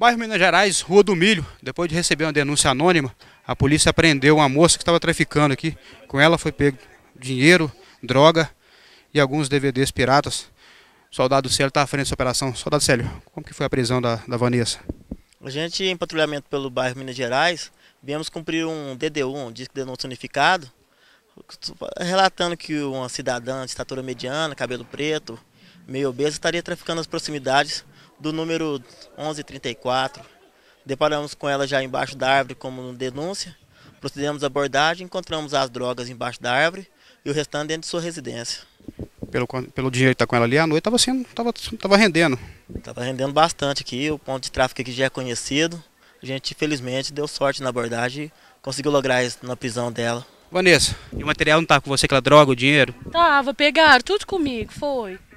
Bairro Minas Gerais, Rua do Milho, depois de receber uma denúncia anônima, a polícia prendeu uma moça que estava traficando aqui. Com ela foi pego dinheiro, droga e alguns DVDs piratas. O soldado Célio está à frente dessa operação. Soldado Célio, como que foi a prisão da, da Vanessa? A gente, em patrulhamento pelo bairro Minas Gerais, viemos cumprir um DDU, um disco de denúncia unificado, relatando que uma cidadã de estatura mediana, cabelo preto, meio obesa, estaria traficando nas proximidades do número 1134. Deparamos com ela já embaixo da árvore como denúncia. Procedemos à abordagem, encontramos as drogas embaixo da árvore e o restante dentro de sua residência. Pelo, pelo dinheiro que está com ela ali à noite, estava sendo, tava, tava rendendo. Estava rendendo bastante aqui, o ponto de tráfico aqui já é conhecido. A gente, felizmente, deu sorte na abordagem e conseguiu lograr isso na prisão dela. Vanessa, e o material não tá com você, aquela droga, o dinheiro? Tava, pegaram, tudo comigo, foi.